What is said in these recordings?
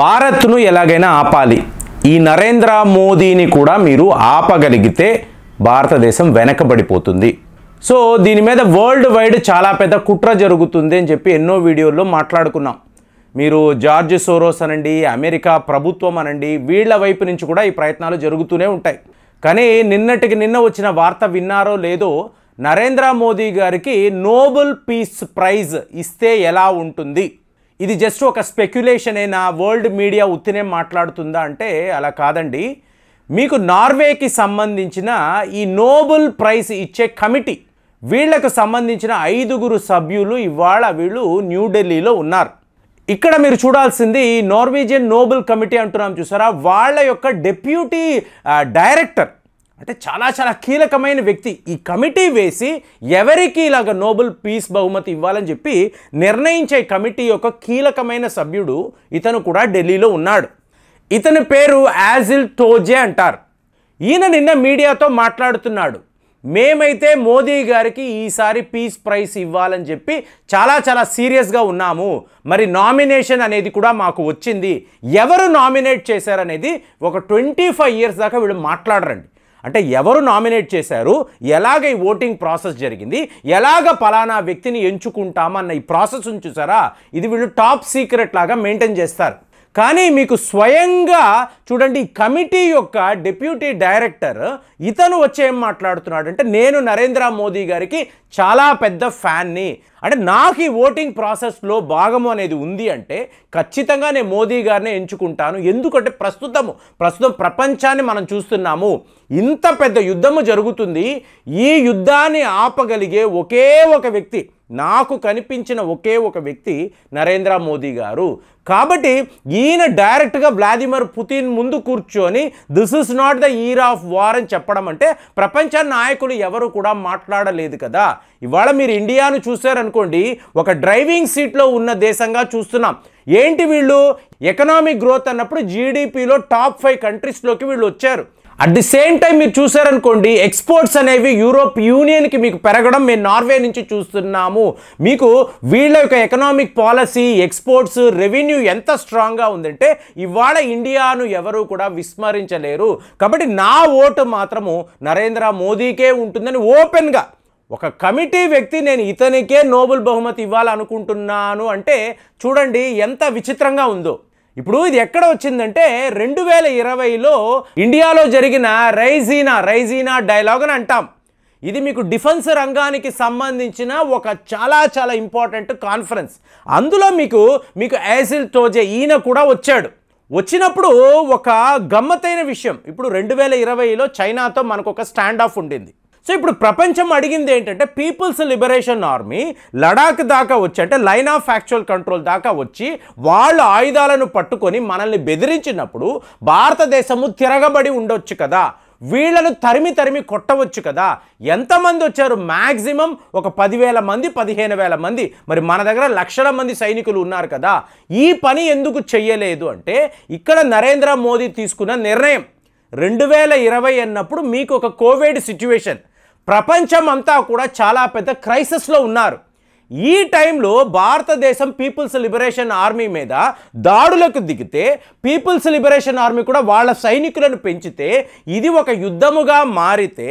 భారత్ను ఎలాగైనా ఆపాలి ఈ నరేంద్ర మోదీని కూడా మీరు ఆపగలిగితే భారతదేశం వెనకబడిపోతుంది సో దీని మీద వరల్డ్ వైడ్ చాలా పెద్ద కుట్ర జరుగుతుంది అని చెప్పి ఎన్నో వీడియోల్లో మాట్లాడుకున్నాం మీరు జార్జ్ సోరోస్ అనండి అమెరికా ప్రభుత్వం అనండి వీళ్ల వైపు నుంచి కూడా ఈ ప్రయత్నాలు జరుగుతూనే ఉంటాయి కానీ నిన్నటికి నిన్న వచ్చిన వార్త విన్నారో లేదో నరేంద్ర మోదీ గారికి నోబెల్ పీస్ ప్రైజ్ ఇస్తే ఎలా ఉంటుంది ఇది జస్ట్ ఒక స్పెక్యులేషనేనా వరల్డ్ మీడియా ఉత్తినే మాట్లాడుతుందా అంటే అలా కాదండి మీకు నార్వేకి సంబంధించిన ఈ నోబెల్ ప్రైజ్ ఇచ్చే కమిటీ వీళ్లకు సంబంధించిన ఐదుగురు సభ్యులు ఇవాళ వీళ్ళు న్యూఢిల్లీలో ఉన్నారు ఇక్కడ మీరు చూడాల్సింది నార్వేజియన్ నోబెల్ కమిటీ అంటున్నాం చూసారా వాళ్ళ యొక్క డెప్యూటీ డైరెక్టర్ అంటే చాలా చాలా కీలకమైన వ్యక్తి ఈ కమిటీ వేసి ఎవరికి ఇలాగ నోబెల్ పీస్ బహుమతి ఇవ్వాలని చెప్పి నిర్ణయించే కమిటీ యొక్క కీలకమైన సభ్యుడు ఇతను కూడా ఢిల్లీలో ఉన్నాడు ఇతని పేరు యాజిల్ టోజే అంటారు ఈయన నిన్న మీడియాతో మాట్లాడుతున్నాడు మేమైతే మోదీ గారికి ఈసారి పీస్ ప్రైజ్ ఇవ్వాలని చెప్పి చాలా చాలా సీరియస్గా ఉన్నాము మరి నామినేషన్ అనేది కూడా మాకు వచ్చింది ఎవరు నామినేట్ చేశారనేది ఒక ట్వంటీ ఫైవ్ ఇయర్స్ దాకా వీళ్ళు మాట్లాడరండి అంటే ఎవరు నామినేట్ చేశారు ఎలాగ ఈ ఓటింగ్ ప్రాసెస్ జరిగింది ఎలాగ పలానా వ్యక్తిని ఎంచుకుంటామన్న ఈ ప్రాసెస్ చూసారా ఇది వీళ్ళు టాప్ సీక్రెట్ లాగా మెయింటైన్ చేస్తారు కానీ మీకు స్వయంగా చూడండి కమిటీ యొక్క డిప్యూటీ డైరెక్టర్ ఇతను వచ్చి ఏం మాట్లాడుతున్నాడంటే నేను నరేంద్ర మోదీ గారికి చాలా పెద్ద ఫ్యాన్ని అంటే నాకు ఈ ఓటింగ్ ప్రాసెస్లో భాగము అనేది ఉంది అంటే ఖచ్చితంగా నేను మోదీ గారినే ఎంచుకుంటాను ఎందుకంటే ప్రస్తుతము ప్రస్తుతం ప్రపంచాన్ని మనం చూస్తున్నాము ఇంత పెద్ద యుద్ధము జరుగుతుంది ఈ యుద్ధాన్ని ఆపగలిగే ఒకే ఒక వ్యక్తి నాకు కనిపించిన ఒకే ఒక వ్యక్తి నరేంద్ర మోదీ గారు కాబట్టి ఈయన డైరెక్ట్గా వ్లాదిమిర్ పుతిన్ ముందు కూర్చొని this is not the year of war అని చెప్పడం అంటే ప్రపంచ నాయకులు ఎవరు కూడా మాట్లాడలేదు కదా ఇవాళ మీరు ఇండియాను చూశారని అనుకోండి ఒక డ్రైవింగ్ సీట్లో ఉన్న దేశంగా చూస్తున్నాం ఏంటి వీళ్ళు ఎకనామిక్ గ్రోత్ అన్నప్పుడు జీడిపిలో టాప్ ఫైవ్ కంట్రీస్లోకి వీళ్ళు వచ్చారు అట్ ది సేమ్ టైం మీరు చూసారనుకోండి ఎక్స్పోర్ట్స్ అనేవి యూరోప్ యూనియన్కి మీకు పెరగడం మేము నార్వే నుంచి చూస్తున్నాము మీకు వీళ్ళ యొక్క ఎకనామిక్ పాలసీ ఎక్స్పోర్ట్స్ రెవెన్యూ ఎంత స్ట్రాంగ్గా ఉందంటే ఇవాళ ఇండియాను ఎవరూ కూడా విస్మరించలేరు కాబట్టి నా ఓటు మాత్రము నరేంద్ర మోదీకే ఉంటుందని ఓపెన్గా ఒక కమిటీ వ్యక్తి నేను ఇతనికే నోబుల్ బహుమతి ఇవ్వాలనుకుంటున్నాను అంటే చూడండి ఎంత విచిత్రంగా ఉందో ఇప్పుడు ఇది ఎక్కడ వచ్చిందంటే రెండు వేల ఇరవైలో ఇండియాలో జరిగిన రైజీనా రైజీనా డైలాగ్ అని అంటాం ఇది మీకు డిఫెన్స్ రంగానికి సంబంధించిన ఒక చాలా చాలా ఇంపార్టెంట్ కాన్ఫరెన్స్ అందులో మీకు మీకు యాసిల్ తోజే ఈయన కూడా వచ్చాడు వచ్చినప్పుడు ఒక గమ్మతైన విషయం ఇప్పుడు రెండు వేల ఇరవైలో చైనాతో మనకు ఒక స్టాండ్ ఆఫ్ ఉండింది సో ఇప్పుడు ప్రపంచం అడిగింది ఏంటంటే పీపుల్స్ లిబరేషన్ ఆర్మీ లడాక్ దాకా వచ్చి అంటే లైన్ ఆఫ్ యాక్చువల్ కంట్రోల్ దాకా వచ్చి వాళ్ళ ఆయుధాలను పట్టుకొని మనల్ని బెదిరించినప్పుడు భారతదేశము తిరగబడి ఉండొచ్చు కదా వీళ్ళను తరిమి తరిమి కొట్టవచ్చు కదా ఎంతమంది వచ్చారు మ్యాక్సిమం ఒక పదివేల మంది పదిహేను వేల మంది మరి మన దగ్గర లక్షల మంది సైనికులు ఉన్నారు కదా ఈ పని ఎందుకు చెయ్యలేదు అంటే ఇక్కడ నరేంద్ర మోదీ తీసుకున్న నిర్ణయం రెండు వేల ఇరవై అన్నప్పుడు మీకు ఒక కోవిడ్ సిచ్యువేషన్ ప్రపంచం అంతా కూడా చాలా పెద్ద క్రైసిస్లో ఉన్నారు ఈ టైంలో భారతదేశం పీపుల్స్ లిబరేషన్ ఆర్మీ మీద దాడులకు దిగితే పీపుల్స్ లిబరేషన్ ఆర్మీ కూడా వాళ్ళ సైనికులను పెంచితే ఇది ఒక యుద్ధముగా మారితే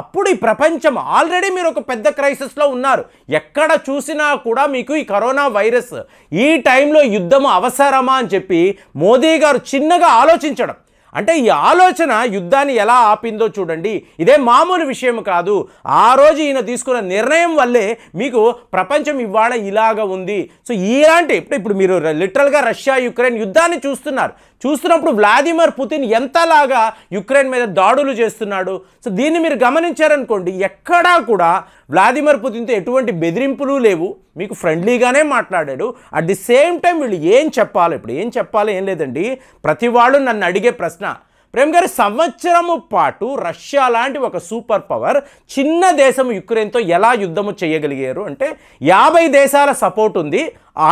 అప్పుడు ఈ ప్రపంచం ఆల్రెడీ మీరు ఒక పెద్ద క్రైసిస్లో ఉన్నారు ఎక్కడ చూసినా కూడా మీకు ఈ కరోనా వైరస్ ఈ టైంలో యుద్ధము అవసరమా అని చెప్పి మోదీ గారు చిన్నగా ఆలోచించడం అంటే ఈ ఆలోచన యుద్ధాన్ని ఎలా ఆపిందో చూడండి ఇదే మామూలు విషయం కాదు ఆ రోజు ఈయన తీసుకున్న నిర్ణయం వల్లే మీకు ప్రపంచం ఇవాళ ఇలాగ ఉంది సో ఇలాంటి ఇప్పుడు ఇప్పుడు మీరు లిటరల్గా రష్యా యుక్రెయిన్ యుద్ధాన్ని చూస్తున్నారు చూస్తున్నప్పుడు వ్లాదిమిర్ పుతిన్ ఎంతలాగా యుక్రెయిన్ మీద దాడులు చేస్తున్నాడు సో దీన్ని మీరు గమనించారనుకోండి ఎక్కడా కూడా వ్లాదిమిర్ పుతిన్తో ఎటువంటి బెదిరింపులు లేవు మీకు ఫ్రెండ్లీగానే మాట్లాడాడు అట్ ది సేమ్ టైం వీళ్ళు ఏం చెప్పాలి ఇప్పుడు ఏం చెప్పాలి ఏం లేదండి ప్రతి వాళ్ళు నన్ను అడిగే ప్రశ్న ప్రేమ్ గారు సంవత్సరము పాటు రష్యా లాంటి ఒక సూపర్ పవర్ చిన్న దేశం యుక్రెయిన్తో ఎలా యుద్ధము చేయగలిగారు అంటే యాభై దేశాల సపోర్ట్ ఉంది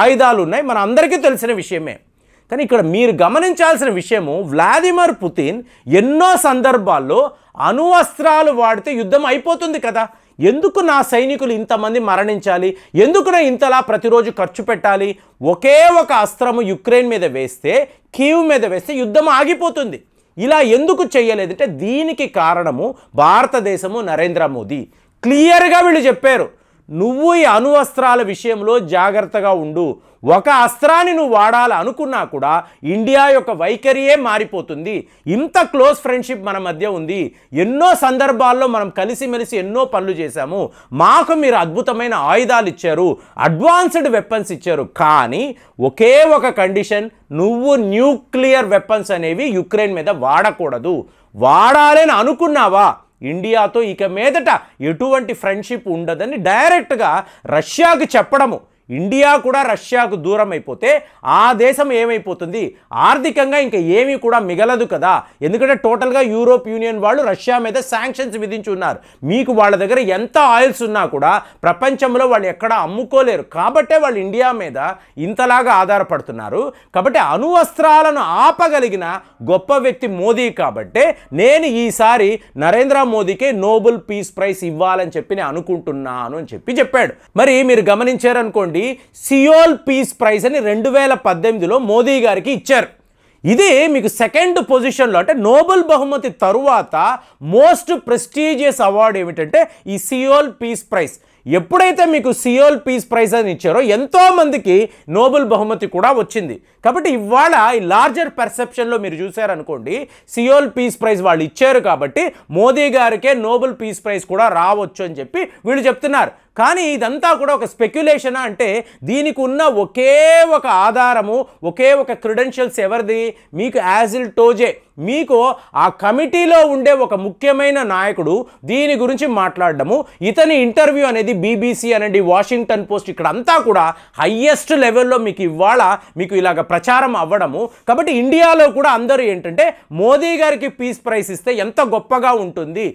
ఆయుధాలు ఉన్నాయి మన అందరికీ తెలిసిన విషయమే కానీ ఇక్కడ మీరు గమనించాల్సిన విషయము వ్లాదిమిర్ పుతిన్ ఎన్నో సందర్భాల్లో అణువస్త్రాలు వాడితే యుద్ధం అయిపోతుంది కదా ఎందుకు నా సైనికులు ఇంతమంది మరణించాలి ఎందుకు నేను ఇంతలా ప్రతిరోజు ఖర్చు పెట్టాలి ఒకే ఒక అస్త్రము యుక్రెయిన్ మీద వేస్తే కీవ్ మీద వేస్తే యుద్ధం ఆగిపోతుంది ఇలా ఎందుకు చేయలేదంటే దీనికి కారణము భారతదేశము నరేంద్ర మోదీ క్లియర్గా వీళ్ళు చెప్పారు నువ్వు ఈ అణువస్త్రాల విషయంలో జాగ్రత్తగా ఉండు ఒక అస్త్రాన్ని నువ్వు వాడాలి అనుకున్నా కూడా ఇండియా యొక్క వైఖరియే మారిపోతుంది ఇంత క్లోజ్ ఫ్రెండ్షిప్ మన మధ్య ఉంది ఎన్నో సందర్భాల్లో మనం కలిసిమెలిసి ఎన్నో పనులు చేశాము మాకు మీరు అద్భుతమైన ఆయుధాలు ఇచ్చారు అడ్వాన్స్డ్ వెపన్స్ ఇచ్చారు కానీ ఒకే ఒక కండిషన్ నువ్వు న్యూక్లియర్ వెపన్స్ అనేవి యుక్రెయిన్ మీద వాడకూడదు వాడాలని అనుకున్నావా ఇండియాతో ఇక మీదట ఎటువంటి ఫ్రెండ్షిప్ ఉండదని డైరెక్ట్గా రష్యాకి చెప్పడము ఇండియా కూడా రష్యాకు దూరం అయిపోతే ఆ దేశం ఏమైపోతుంది ఆర్థికంగా ఇంకా ఏమీ కూడా మిగలదు కదా ఎందుకంటే టోటల్గా యూరోప్ యూనియన్ వాళ్ళు రష్యా మీద శాంక్షన్స్ విధించి ఉన్నారు మీకు వాళ్ళ దగ్గర ఎంత ఆయిల్స్ ఉన్నా కూడా ప్రపంచంలో వాళ్ళు ఎక్కడ అమ్ముకోలేరు కాబట్టే వాళ్ళు ఇండియా మీద ఇంతలాగా ఆధారపడుతున్నారు కాబట్టి వస్త్రాలను ఆపగలిగిన గొప్ప వ్యక్తి మోదీ కాబట్టే నేను ఈసారి నరేంద్ర మోదీకే నోబెల్ పీస్ ప్రైజ్ ఇవ్వాలని చెప్పి నేను అనుకుంటున్నాను అని చెప్పి చెప్పాడు మరి మీరు గమనించారనుకోండి ఉన్నటువంటి సియోల్ పీస్ ప్రైజ్ అని రెండు వేల పద్దెనిమిదిలో మోదీ గారికి ఇచ్చారు ఇది మీకు సెకండ్ పొజిషన్లో అంటే నోబెల్ బహుమతి తరువాత మోస్ట్ ప్రెస్టీజియస్ అవార్డు ఏమిటంటే ఈ సియోల్ పీస్ ప్రైజ్ ఎప్పుడైతే మీకు సియోల్ పీస్ ప్రైజ్ అని ఇచ్చారో ఎంతోమందికి నోబెల్ బహుమతి కూడా వచ్చింది కాబట్టి ఇవాళ ఈ లార్జర్ పర్సెప్షన్లో మీరు చూశారనుకోండి సియోల్ పీస్ ప్రైజ్ వాళ్ళు ఇచ్చారు కాబట్టి మోదీ గారికే నోబెల్ పీస్ ప్రైజ్ కూడా రావచ్చు అని చెప్పి వీళ్ళు చెప్తున్నారు కానీ ఇదంతా కూడా ఒక స్పెక్యులేషనా అంటే దీనికి ఉన్న ఒకే ఒక ఆధారము ఒకే ఒక క్రిడెన్షియల్స్ ఎవరిది మీకు యాజిల్ టోజే మీకు ఆ కమిటీలో ఉండే ఒక ముఖ్యమైన నాయకుడు దీని గురించి మాట్లాడము ఇతని ఇంటర్వ్యూ అనేది బీబీసీ అనేది వాషింగ్టన్ పోస్ట్ ఇక్కడ అంతా కూడా హయ్యెస్ట్ లెవెల్లో మీకు ఇవాళ మీకు ఇలాగ ప్రచారం అవ్వడము కాబట్టి ఇండియాలో కూడా అందరూ ఏంటంటే మోదీ గారికి పీస్ ప్రైస్ ఇస్తే ఎంత గొప్పగా ఉంటుంది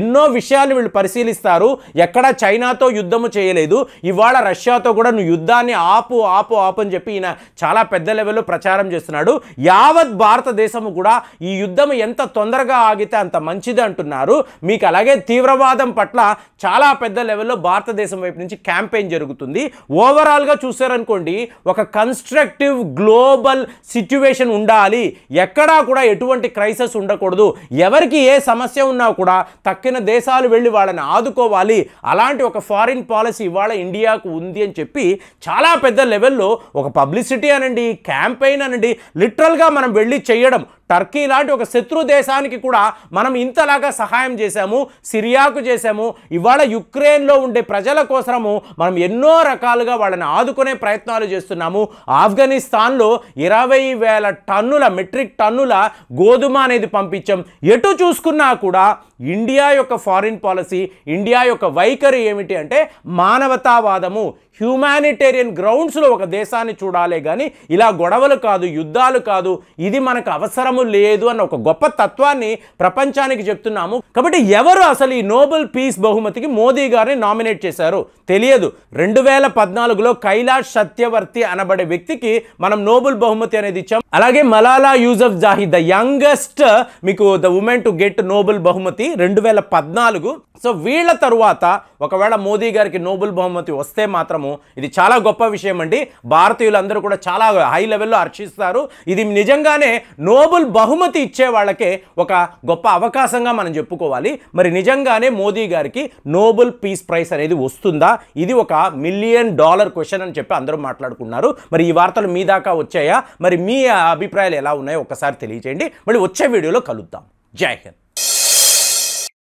ఎన్నో విషయాలు వీళ్ళు పరిశీలిస్తారు ఎక్కడ చైనాతో యుద్ధం యుద్ధము చేయలేదు ఇవాళ రష్యాతో కూడా నువ్వు యుద్ధాన్ని ఆపు ఆపు ఆపు అని చెప్పి ఈయన చాలా పెద్ద లెవెల్లో ప్రచారం చేస్తున్నాడు యావత్ భారతదేశము కూడా ఈ యుద్ధం ఎంత తొందరగా ఆగితే అంత మంచిది అంటున్నారు మీకు అలాగే తీవ్రవాదం పట్ల చాలా పెద్ద లెవెల్లో భారతదేశం వైపు నుంచి క్యాంపెయిన్ జరుగుతుంది ఓవరాల్గా చూసారనుకోండి ఒక కన్స్ట్రక్టివ్ గ్లోబల్ సిచ్యువేషన్ ఉండాలి ఎక్కడా కూడా ఎటువంటి క్రైసిస్ ఉండకూడదు ఎవరికి ఏ సమస్య ఉన్నా కూడా తక్కిన దేశాలు వెళ్ళి వాళ్ళని ఆదుకోవాలి అలాంటి ఒక ఫారిన్ ఫారిన్ పాలసీ ఇవాళ ఇండియాకు ఉంది అని చెప్పి చాలా పెద్ద లెవెల్లో ఒక పబ్లిసిటీ అనండి క్యాంపెయిన్ అనండి లిటరల్గా మనం వెళ్ళి చేయడం టర్కీ లాంటి ఒక శత్రు దేశానికి కూడా మనం ఇంతలాగా సహాయం చేశాము సిరియాకు చేశాము ఇవాళ యుక్రెయిన్లో ఉండే ప్రజల కోసము మనం ఎన్నో రకాలుగా వాళ్ళని ఆదుకునే ప్రయత్నాలు చేస్తున్నాము ఆఫ్ఘనిస్తాన్లో ఇరవై వేల టన్నుల మెట్రిక్ టన్నుల గోధుమ అనేది పంపించాం ఎటు చూసుకున్నా కూడా ఇండియా యొక్క ఫారిన్ పాలసీ ఇండియా యొక్క వైఖరి ఏమిటి అంటే మానవతావాదము హ్యూమానిటేరియన్ గ్రౌండ్స్లో ఒక దేశాన్ని చూడాలే కానీ ఇలా గొడవలు కాదు యుద్ధాలు కాదు ఇది మనకు అవసరము లేదు అన్న ఒక గొప్ప తత్వాన్ని ప్రపంచానికి చెప్తున్నాము కాబట్టి ఎవరు అసలు ఈ నోబెల్ పీస్ బహుమతికి మోదీ గారిని నామినేట్ చేశారు తెలియదు రెండు వేల పద్నాలుగులో కైలాష్ సత్యవర్తి అనబడే వ్యక్తికి మనం నోబెల్ బహుమతి అనేది ఇచ్చాం అలాగే Malala Yousafzai the youngest మీకు the women to get Nobel బహుమతి రెండు వేల పద్నాలుగు సో వీళ్ళ తరువాత ఒకవేళ మోదీ గారికి నోబెల్ బహుమతి వస్తే మాత్రం చేస్తాము ఇది చాలా గొప్ప విషయం అండి భారతీయులందరూ కూడా చాలా హై లెవెల్లో హర్షిస్తారు ఇది నిజంగానే నోబుల్ బహుమతి ఇచ్చే వాళ్ళకే ఒక గొప్ప అవకాశంగా మనం చెప్పుకోవాలి మరి నిజంగానే మోదీ గారికి నోబుల్ పీస్ ప్రైస్ అనేది వస్తుందా ఇది ఒక మిలియన్ డాలర్ క్వశ్చన్ అని చెప్పి అందరూ మాట్లాడుకున్నారు మరి ఈ వార్తలు మీ దాకా వచ్చాయా మరి మీ అభిప్రాయాలు ఎలా ఉన్నాయో ఒకసారి తెలియజేయండి మళ్ళీ వచ్చే వీడియోలో కలుద్దాం జై హింద్